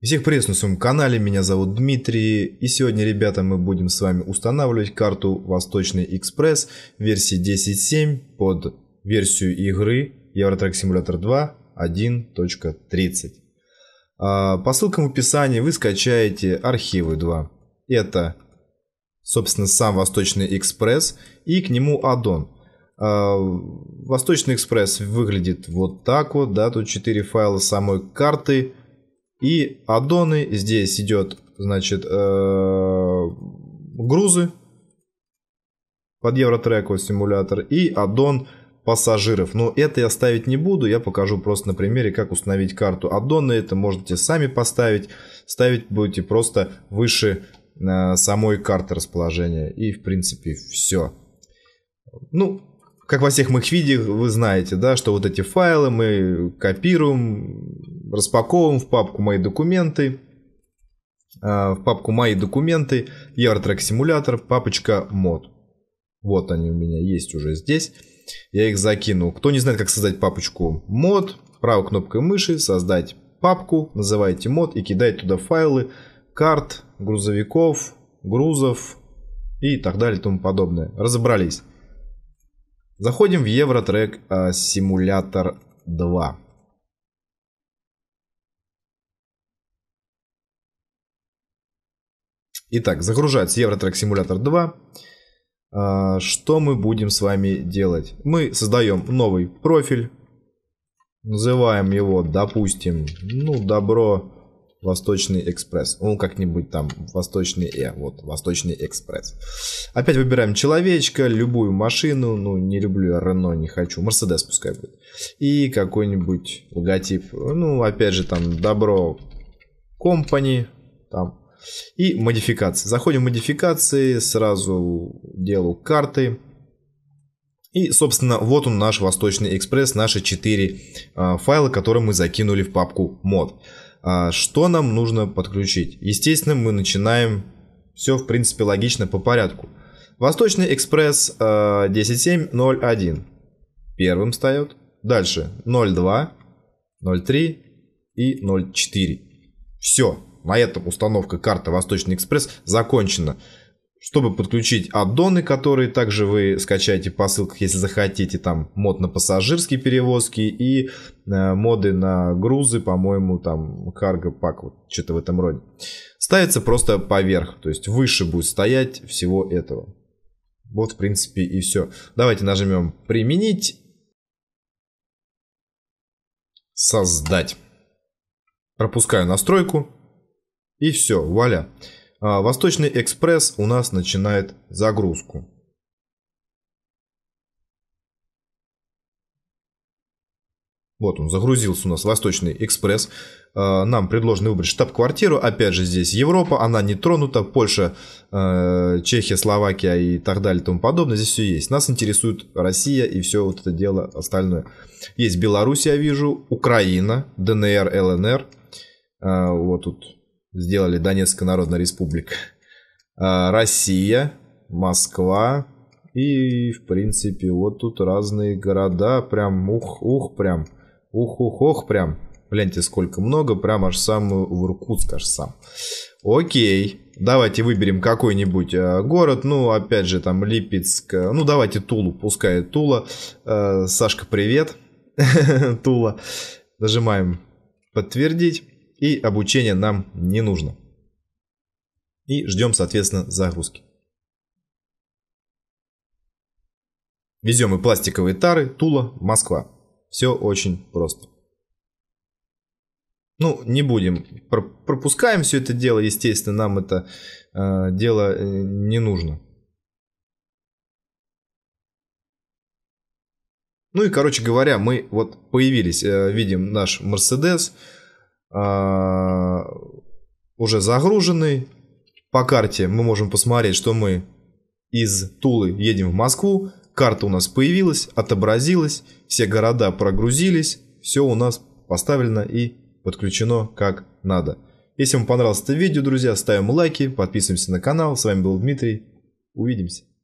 Всех приветствую на своем канале, меня зовут Дмитрий, и сегодня, ребята, мы будем с вами устанавливать карту Восточный Экспресс версии 10.7 под версию игры Eurotrack Simulator 2 1.30. По ссылкам в описании вы скачаете архивы 2. Это, собственно, сам Восточный Экспресс и к нему аддон. А, Восточный Экспресс выглядит вот так вот, да, тут 4 файла самой карты, и аддоны, здесь идет, значит, э, грузы под Евротрек, симулятор, и аддон пассажиров. Но это я ставить не буду, я покажу просто на примере, как установить карту аддоны. Это можете сами поставить, ставить будете просто выше э, самой карты расположения. И, в принципе, все. Ну, как во всех моих видео, вы знаете, да, что вот эти файлы мы копируем, распаковываем в папку «Мои документы», а, в папку «Мои документы», Eurotrack симулятор, папочка «Мод». Вот они у меня есть уже здесь. Я их закинул. Кто не знает, как создать папочку «Мод», правой кнопкой мыши «Создать папку», называете «Мод» и кидаете туда файлы карт, грузовиков, грузов и так далее и тому подобное. Разобрались. Заходим в Евротрек э, Симулятор 2. Итак, загружается Евротрек Симулятор 2. А, что мы будем с вами делать? Мы создаем новый профиль. Называем его, допустим, ну, добро Восточный экспресс. Он как-нибудь там Восточный Э. Вот, Восточный экспресс. Опять выбираем человечка, любую машину. Ну, не люблю Рено, не хочу. Мерседес пускай будет. И какой-нибудь логотип. Ну, опять же, там, добро Компани. Там, и модификации. Заходим в модификации, сразу делаю карты. И, собственно, вот он наш Восточный Экспресс, наши 4 а, файла, которые мы закинули в папку мод. А, что нам нужно подключить? Естественно, мы начинаем все, в принципе, логично по порядку. Восточный Экспресс а, 10.7.0.1 первым встает. Дальше 0.2, 0.3 и 0.4. Все. На этом установка карты Восточный экспресс закончена. Чтобы подключить аддоны, которые также вы скачаете по ссылках, если захотите, там мод на пассажирские перевозки и э, моды на грузы, по-моему, там карго пак, вот что-то в этом роде. Ставится просто поверх, то есть выше будет стоять всего этого. Вот, в принципе, и все. Давайте нажмем «Применить». «Создать». Пропускаю настройку. И все, вуаля. А, Восточный экспресс у нас начинает загрузку. Вот он, загрузился у нас Восточный экспресс. А, Нам предложено выбрать штаб-квартиру. Опять же, здесь Европа, она не тронута. Польша, а, Чехия, Словакия и так далее и тому подобное. Здесь все есть. Нас интересует Россия и все вот это дело остальное. Есть Беларусь, я вижу, Украина, ДНР, ЛНР. Вот тут сделали Донецкая Народная Республика. Россия, Москва и, в принципе, вот тут разные города, прям ух, ух, прям, ух, ух, ох, прям. Гляньте, сколько много, прям аж сам э, в Иркутск аж сам. Окей, давайте выберем какой-нибудь э, город, ну, опять же, там, Липецк, ну, давайте Тулу, пускай Тула. Э, Сашка, привет, Тула. Нажимаем подтвердить и обучение нам не нужно. И ждем, соответственно, загрузки. Везем и пластиковые тары, Тула, Москва. Все очень просто. Ну, не будем. Пропускаем все это дело, естественно, нам это э, дело э, не нужно. Ну и, короче говоря, мы вот появились, э, видим наш Мерседес. Mercedes а, уже загруженный. По карте мы можем посмотреть, что мы из Тулы едем в Москву. Карта у нас появилась, отобразилась, все города прогрузились, все у нас поставлено и подключено как надо. Если вам понравилось это видео, друзья, ставим лайки, подписываемся на канал. С вами был Дмитрий. Увидимся.